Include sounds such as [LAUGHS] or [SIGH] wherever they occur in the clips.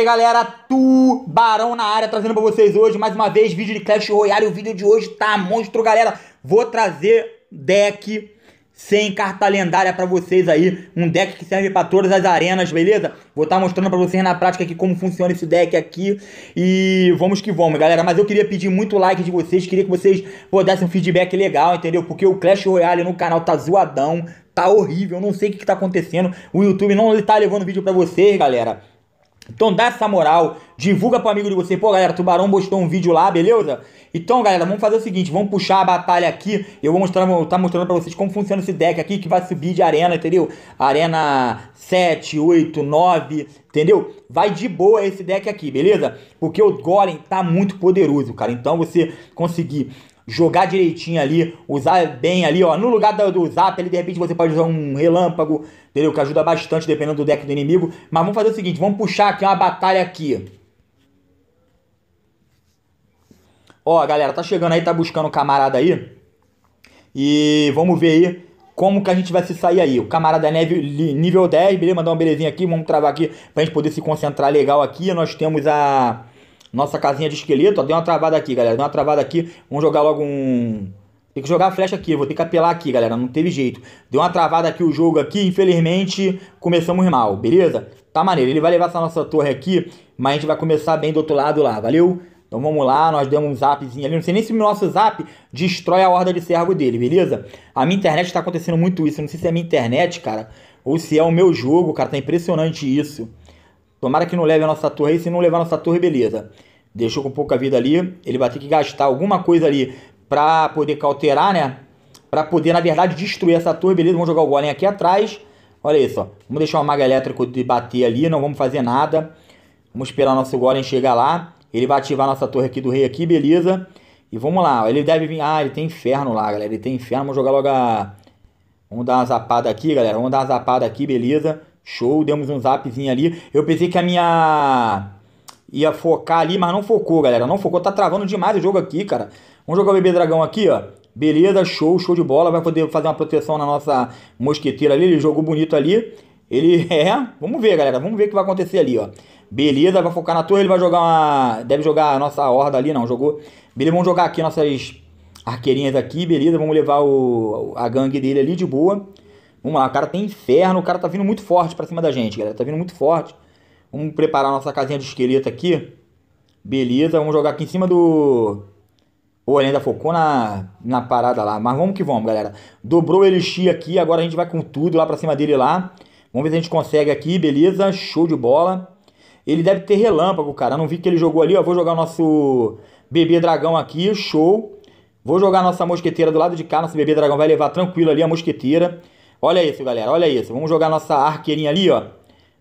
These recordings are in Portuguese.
aí, galera, Tubarão na área, trazendo pra vocês hoje, mais uma vez, vídeo de Clash Royale. O vídeo de hoje tá monstro, galera. Vou trazer deck sem carta lendária pra vocês aí. Um deck que serve pra todas as arenas, beleza? Vou estar tá mostrando pra vocês na prática aqui como funciona esse deck aqui. E vamos que vamos, galera. Mas eu queria pedir muito like de vocês. Queria que vocês pudessem um feedback legal, entendeu? Porque o Clash Royale no canal tá zoadão. Tá horrível, eu não sei o que, que tá acontecendo. O YouTube não tá levando vídeo pra vocês, galera. Então dá essa moral, divulga pro amigo de você. Pô, galera, Tubarão postou um vídeo lá, beleza? Então, galera, vamos fazer o seguinte, vamos puxar a batalha aqui. Eu vou mostrar, vou tá mostrando pra vocês como funciona esse deck aqui, que vai subir de arena, entendeu? Arena 7, 8, 9, entendeu? Vai de boa esse deck aqui, beleza? Porque o Golem tá muito poderoso, cara. Então você conseguir jogar direitinho ali, usar bem ali, ó. No lugar do, do zap, ali, de repente você pode usar um relâmpago, entendeu? Que ajuda bastante, dependendo do deck do inimigo. Mas vamos fazer o seguinte, vamos puxar aqui uma batalha aqui. Ó, galera, tá chegando aí, tá buscando o camarada aí. E vamos ver aí como que a gente vai se sair aí. O camarada neve, é nível 10, beleza? Mandar uma belezinha aqui, vamos travar aqui pra gente poder se concentrar legal aqui. Nós temos a nossa casinha de esqueleto, ó, deu uma travada aqui, galera. Deu uma travada aqui. Vamos jogar logo um... Tem que jogar a flecha aqui, vou ter que apelar aqui, galera. Não teve jeito. Deu uma travada aqui o jogo aqui, infelizmente, começamos mal, beleza? Tá maneiro. Ele vai levar essa nossa torre aqui, mas a gente vai começar bem do outro lado lá, valeu? Então vamos lá, nós demos um zapzinho ali. Não sei nem se o nosso zap destrói a horda de servo dele, beleza? A minha internet tá acontecendo muito isso. Não sei se é a minha internet, cara, ou se é o meu jogo, cara. Tá impressionante isso. Tomara que não leve a nossa torre aí, se não levar a nossa torre, beleza. Deixou com pouca vida ali, ele vai ter que gastar alguma coisa ali pra poder cauterar, né? Pra poder, na verdade, destruir essa torre, beleza? Vamos jogar o golem aqui atrás. Olha isso, ó. Vamos deixar uma maga elétrico de bater ali, não vamos fazer nada. Vamos esperar o nosso golem chegar lá. Ele vai ativar a nossa torre aqui do rei aqui, beleza. E vamos lá, ó. ele deve vir... Ah, ele tem inferno lá, galera. Ele tem inferno, vamos jogar logo a... Vamos dar uma zapada aqui, galera. Vamos dar uma zapada aqui, beleza. Show, demos um zapzinho ali. Eu pensei que a minha. ia focar ali, mas não focou, galera. Não focou, tá travando demais o jogo aqui, cara. Vamos jogar o bebê dragão aqui, ó. Beleza, show, show de bola. Vai poder fazer uma proteção na nossa mosqueteira ali. Ele jogou bonito ali. Ele [LAUGHS] é. Vamos ver, galera. Vamos ver o que vai acontecer ali, ó. Beleza, vai focar na torre. Ele vai jogar uma. Deve jogar a nossa horda ali, não. Jogou. Beleza, vamos jogar aqui nossas arqueirinhas aqui. Beleza, vamos levar o... a gangue dele ali de boa. Vamos lá, o cara tem inferno, o cara tá vindo muito forte para cima da gente, galera. Tá vindo muito forte. Vamos preparar nossa casinha de esqueleto aqui. Beleza, vamos jogar aqui em cima do... O ainda focou na, na parada lá. Mas vamos que vamos, galera. Dobrou o Elixir aqui, agora a gente vai com tudo lá pra cima dele lá. Vamos ver se a gente consegue aqui, beleza. Show de bola. Ele deve ter relâmpago, cara. não vi que ele jogou ali, ó. Vou jogar o nosso bebê dragão aqui, show. Vou jogar nossa mosqueteira do lado de cá. Nosso bebê dragão vai levar tranquilo ali a mosqueteira. Olha isso, galera, olha isso. Vamos jogar nossa arqueirinha ali, ó.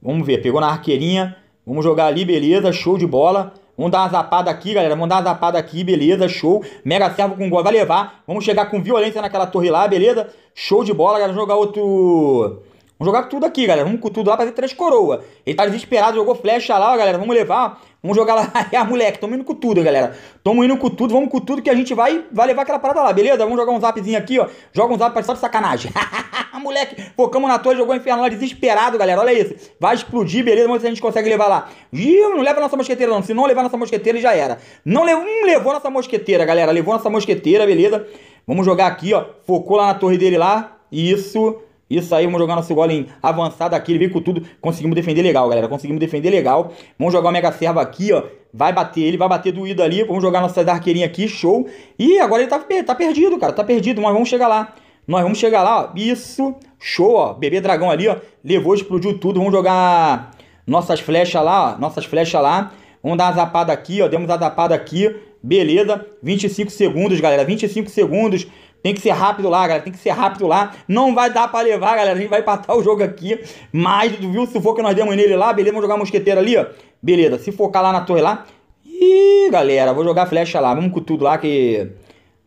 Vamos ver, pegou na arqueirinha. Vamos jogar ali, beleza, show de bola. Vamos dar uma zapada aqui, galera. Vamos dar uma zapada aqui, beleza, show. Mega servo com gol, vai levar. Vamos chegar com violência naquela torre lá, beleza? Show de bola, galera. Vamos jogar outro... Vamos jogar tudo aqui, galera. Vamos com tudo lá pra ter três coroa. Ele tá desesperado, jogou flecha lá, galera. Vamos levar. Vamos jogar lá. ah, [LAUGHS] moleque, tamo indo com tudo, galera. Tamo indo com tudo, vamos com tudo que a gente vai, vai levar aquela parada lá, beleza? Vamos jogar um zapzinho aqui, ó. Joga um zap pra só de sacanagem. [LAUGHS] moleque, focamos na torre, jogou inferno lá, desesperado, galera. Olha isso. Vai explodir, beleza? Vamos ver se a gente consegue levar lá. Ih, não leva nossa mosqueteira, não. Se não levar nossa mosqueteira, já era. Não levou, hum, levou nossa mosqueteira, galera. Levou nossa mosqueteira, beleza? Vamos jogar aqui, ó. Focou lá na torre dele lá. Isso. Isso aí, vamos jogar nosso golem em avançado aqui. Ele veio com tudo. Conseguimos defender legal, galera. Conseguimos defender legal. Vamos jogar o Mega Servo aqui, ó. Vai bater ele, vai bater doído ali. Vamos jogar nossa arqueirinha aqui, show. E agora ele tá, tá perdido, cara. Tá perdido, nós vamos chegar lá. Nós vamos chegar lá, ó. Isso. Show, ó. Bebê dragão ali, ó. Levou, explodiu tudo. Vamos jogar nossas flechas lá, ó. Nossas flechas lá. Vamos dar uma zapada aqui, ó. Demos a zapada aqui. Beleza. 25 segundos, galera. 25 segundos. Tem que ser rápido lá, galera. Tem que ser rápido lá. Não vai dar para levar, galera. A gente vai empatar o jogo aqui. Mas, viu, se for que nós demos nele lá, beleza? Vamos jogar mosqueteiro ali, ó. Beleza, se focar lá na torre lá. Ih, galera, vou jogar flecha lá. Vamos com tudo lá que...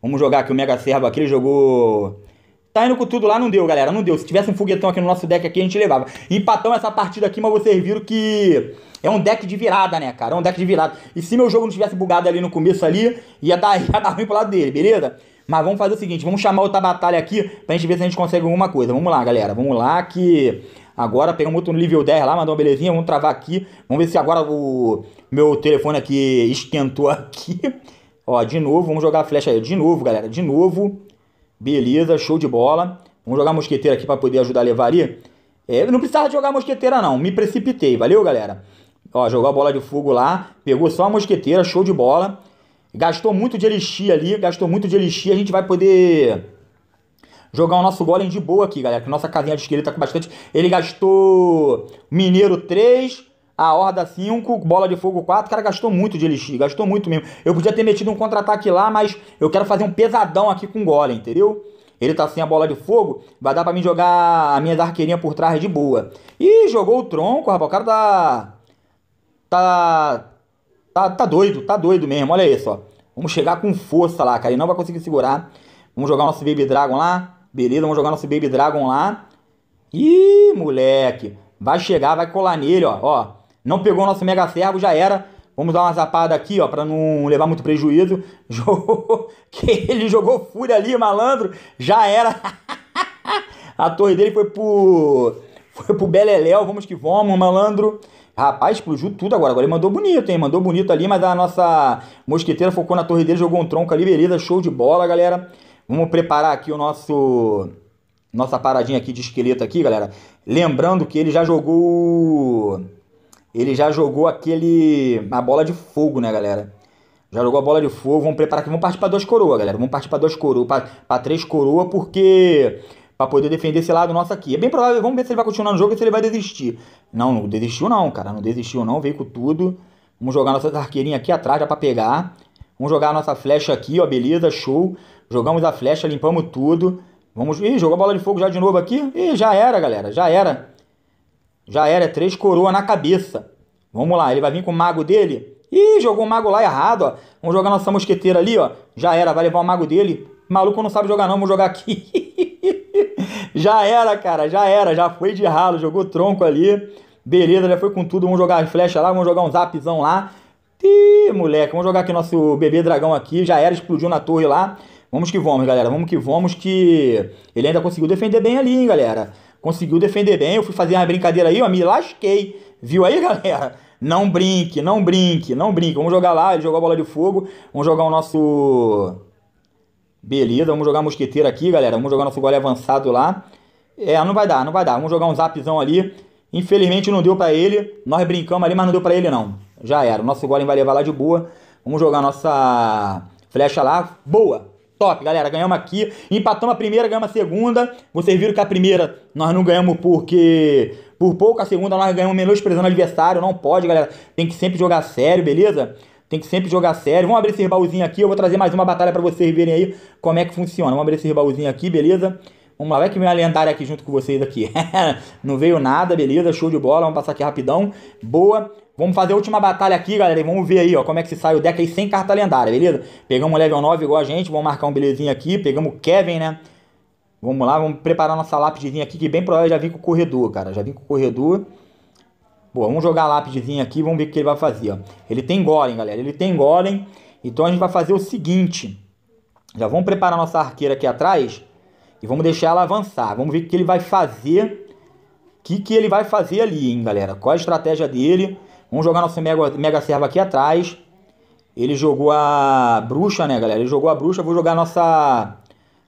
Vamos jogar aqui o Mega Servo aqui. Ele jogou... Tá indo com tudo lá, não deu, galera. Não deu. Se tivesse um foguetão aqui no nosso deck aqui, a gente levava. Empatamos essa partida aqui, mas vocês viram que... É um deck de virada, né, cara? É um deck de virada. E se meu jogo não tivesse bugado ali no começo ali, ia dar, [LAUGHS] ia dar ruim pro lado dele, beleza? Mas vamos fazer o seguinte, vamos chamar outra batalha aqui pra gente ver se a gente consegue alguma coisa. Vamos lá, galera. Vamos lá que... Agora pegamos outro nível 10 lá, mandou uma belezinha, vamos travar aqui. Vamos ver se agora o meu telefone aqui esquentou [LAUGHS] aqui. Ó, de novo, vamos jogar a flecha aí. De novo, galera, de novo. Beleza, show de bola. Vamos jogar a mosqueteira aqui pra poder ajudar a levar ali. É, não precisava jogar a mosqueteira não, me precipitei, valeu, galera? Ó, jogou a bola de fogo lá, pegou só a mosqueteira, show de bola. Gastou muito de elixir ali, gastou muito de elixir. A gente vai poder jogar o nosso golem de boa aqui, galera. Que nossa casinha de esqueleto tá com bastante. Ele gastou mineiro 3, a horda 5, bola de fogo 4. O cara gastou muito de elixir, gastou muito mesmo. Eu podia ter metido um contra-ataque lá, mas eu quero fazer um pesadão aqui com o golem, entendeu? Ele tá sem a bola de fogo, vai dar pra mim jogar a minha arqueirinha por trás de boa. E jogou o tronco, rapaz. O cara tá... Tá Tá, tá doido, tá doido mesmo. Olha isso, ó. Vamos chegar com força lá, cara. Ele não vai conseguir segurar. Vamos jogar nosso Baby Dragon lá. Beleza, vamos jogar nosso Baby Dragon lá. Ih, moleque. Vai chegar, vai colar nele, ó. ó. Não pegou o nosso Mega Servo, já era. Vamos dar uma zapada aqui, ó, pra não levar muito prejuízo. [LAUGHS] Jogou... que ele jogou fúria ali, malandro. Já era. [LAUGHS] A torre dele foi pro... Foi pro Beleléu. Vamos que vamos, malandro. Rapaz, explodiu tudo agora. Agora ele mandou bonito, hein? Mandou bonito ali, mas a nossa mosqueteira focou na torre dele, jogou um tronco ali, beleza. Show de bola, galera. Vamos preparar aqui o nosso... Nossa paradinha aqui de esqueleto aqui, galera. Lembrando que ele já jogou... Ele já jogou aquele... A bola de fogo, né, galera? Já jogou a bola de fogo. Vamos preparar aqui. Vamos partir pra duas coroas, galera. Vamos partir pra duas coroas. Pra, pra três coroas, porque para poder defender esse lado nosso aqui. É bem provável, vamos ver se ele vai continuar no jogo e se ele vai desistir. Não, não desistiu não, cara. Não desistiu não, veio com tudo. Vamos jogar nossa arqueirinha aqui atrás, já pra pegar. Vamos jogar a nossa flecha aqui, ó, beleza, show. Jogamos a flecha, limpamos tudo. Vamos... Ih, jogou a bola de fogo já de novo aqui. Ih, já era, galera, já era. Já era, é três coroa na cabeça. Vamos lá, ele vai vir com o mago dele. Ih, jogou o mago lá errado, ó. Vamos jogar nossa mosqueteira ali, ó. Já era, vai levar o mago dele. maluco não sabe jogar não, vamos jogar aqui. [LAUGHS] Já era, cara, já era, já foi de ralo, jogou tronco ali. Beleza, já foi com tudo, vamos jogar as flechas lá, vamos jogar um zapzão lá. Ih, moleque, vamos jogar aqui nosso bebê dragão aqui, já era, explodiu na torre lá. Vamos que vamos, galera, vamos que vamos, que ele ainda conseguiu defender bem ali, hein, galera. Conseguiu defender bem, eu fui fazer uma brincadeira aí, ó, me lasquei. Viu aí, [LAUGHS] galera? Não brinque, não brinque, não brinque. Vamos jogar lá, ele jogou a bola de fogo, vamos jogar o nosso Beleza, vamos jogar mosqueteiro aqui, galera. Vamos jogar nosso gole avançado lá. É, não vai dar, não vai dar. Vamos jogar um zapzão ali. Infelizmente não deu pra ele. Nós brincamos ali, mas não deu pra ele não. Já era. O nosso golem vai levar lá de boa. Vamos jogar nossa flecha lá. Boa! Top, galera. Ganhamos aqui. Empatamos a primeira, ganhamos a segunda. Vocês viram que a primeira nós não ganhamos porque... Por pouco, a segunda nós ganhamos menosprezando o adversário. Não pode, galera. Tem que sempre jogar sério, beleza? Tem que sempre jogar sério. Vamos abrir esse baúzinho aqui. Eu vou trazer mais uma batalha para vocês verem aí como é que funciona. Vamos abrir esse baúzinho aqui, beleza? Vamos lá, vai que minha lendária aqui junto com vocês aqui. [LAUGHS] Não veio nada, beleza? Show de bola. Vamos passar aqui rapidão. Boa. Vamos fazer a última batalha aqui, galera, e vamos ver aí, ó, como é que se sai o deck aí sem carta lendária, beleza? Pegamos level 9 igual a gente, vamos marcar um belezinho aqui, pegamos o Kevin, né? Vamos lá, vamos preparar nossa lápidezinha aqui, que bem provável já vim com o corredor, cara, já vim com o corredor. Boa, vamos jogar a lápidezinha aqui, vamos ver o que ele vai fazer. Ó. Ele tem golem, galera, ele tem golem. Então a gente vai fazer o seguinte. Já vamos preparar nossa arqueira aqui atrás e vamos deixar ela avançar. Vamos ver o que ele vai fazer. O que, que ele vai fazer ali, hein, galera? Qual a estratégia dele? Vamos jogar nosso mega, mega servo aqui atrás. Ele jogou a bruxa, né, galera? Ele jogou a bruxa. Vou jogar nossa,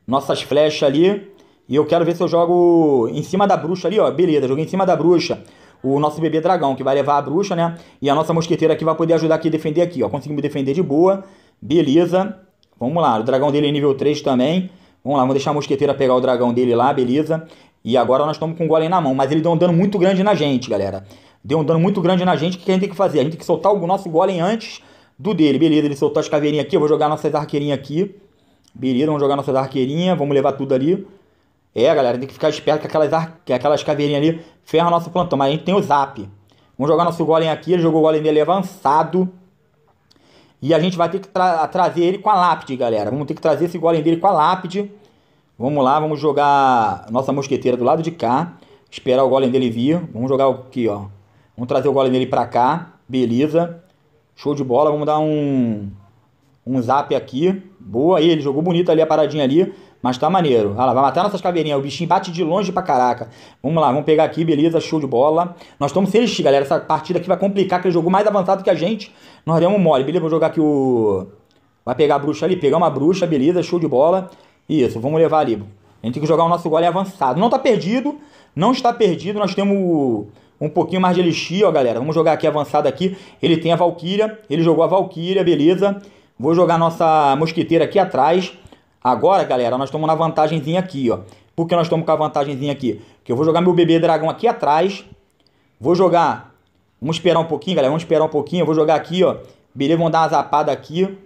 nossas flechas ali. E eu quero ver se eu jogo em cima da bruxa ali, ó. Beleza, joguei em cima da bruxa o nosso bebê dragão, que vai levar a bruxa, né? E a nossa mosqueteira aqui vai poder ajudar aqui a defender aqui, ó. Conseguimos defender de boa. Beleza. Vamos lá, o dragão dele é nível 3 também. Vamos lá, vamos deixar a mosqueteira pegar o dragão dele lá, beleza. E agora nós estamos com o golem na mão, mas ele deu um dano muito grande na gente, galera. Deu um dano muito grande na gente, o que a gente tem que fazer? A gente tem que soltar o nosso golem antes do dele, beleza. Ele soltou as caveirinhas aqui, eu vou jogar nossas arqueirinhas aqui. Beleza, vamos jogar nossas arqueirinhas, vamos levar tudo ali. É, galera, tem que ficar esperto que aquelas, aquelas caveirinhas ali ferram nosso plantão. Mas a gente tem o zap. Vamos jogar nosso golem aqui. Ele jogou o golem dele avançado. E a gente vai ter que tra trazer ele com a lápide, galera. Vamos ter que trazer esse golem dele com a lápide. Vamos lá, vamos jogar nossa mosqueteira do lado de cá. Esperar o golem dele vir. Vamos jogar aqui, ó. Vamos trazer o golem dele pra cá. Beleza. Show de bola. Vamos dar um, um zap aqui. Boa. Ele jogou bonito ali a paradinha ali. Mas tá maneiro. Olha lá, vai matar nossas caveirinhas. O bichinho bate de longe pra caraca. Vamos lá, vamos pegar aqui, beleza, show de bola. Nós estamos sem elixir, galera. Essa partida aqui vai complicar, que ele jogou mais avançado que a gente. Nós demos mole, beleza? Vamos jogar aqui o... Vai pegar a bruxa ali, pegar uma bruxa, beleza, show de bola. Isso, vamos levar ali. A gente tem que jogar o nosso gole avançado. Não tá perdido, não está perdido. Nós temos um pouquinho mais de elixir, ó, galera. Vamos jogar aqui avançado aqui. Ele tem a Valkyria, ele jogou a Valkyria, beleza. Vou jogar nossa mosquiteira aqui atrás. Agora, galera, nós estamos na vantagemzinha aqui, ó. Por que nós estamos com a vantagemzinha aqui? Porque eu vou jogar meu bebê dragão aqui atrás. Vou jogar... Vamos esperar um pouquinho, galera. Vamos esperar um pouquinho. Eu vou jogar aqui, ó. Beleza, vamos dar uma zapada aqui.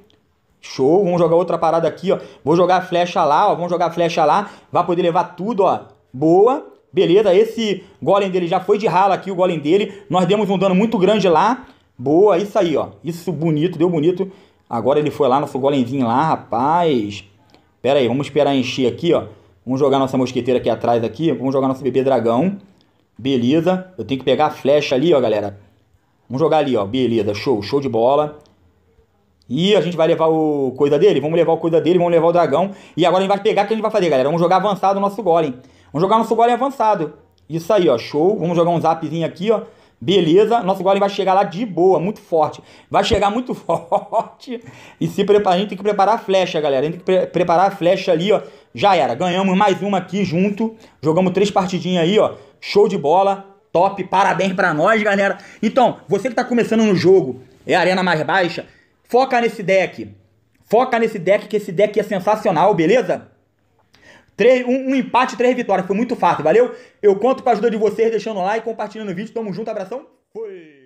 Show. Vamos jogar outra parada aqui, ó. Vou jogar a flecha lá, ó. Vamos jogar a flecha lá. Vai poder levar tudo, ó. Boa. Beleza, esse golem dele já foi de rala aqui, o golem dele. Nós demos um dano muito grande lá. Boa, isso aí, ó. Isso bonito, deu bonito. Agora ele foi lá, nosso golemzinho lá, rapaz. Pera aí, vamos esperar encher aqui, ó. Vamos jogar nossa mosqueteira aqui atrás aqui. Vamos jogar nosso bebê dragão. Beleza. Eu tenho que pegar a flecha ali, ó, galera. Vamos jogar ali, ó. Beleza, show, show de bola. E a gente vai levar o coisa dele? Vamos levar o coisa dele, vamos levar o dragão. E agora a gente vai pegar o que a gente vai fazer, galera. Vamos jogar avançado o nosso golem. Vamos jogar nosso golem avançado. Isso aí, ó. Show. Vamos jogar um zapzinho aqui, ó. Beleza, nosso Golem vai chegar lá de boa, muito forte. Vai chegar muito [LAUGHS] forte. E se preparar, a gente tem que preparar a flecha, galera. A gente tem que pre preparar a flecha ali, ó. Já era, ganhamos mais uma aqui junto. Jogamos três partidinhas aí, ó. Show de bola, top, parabéns pra nós, galera. Então, você que tá começando no jogo, é a arena mais baixa, foca nesse deck. Foca nesse deck, que esse deck é sensacional, beleza? Três, um, um empate, três vitórias. Foi muito fácil, valeu? Eu conto com a ajuda de vocês, deixando o like, compartilhando o vídeo. Tamo junto, abração. Fui!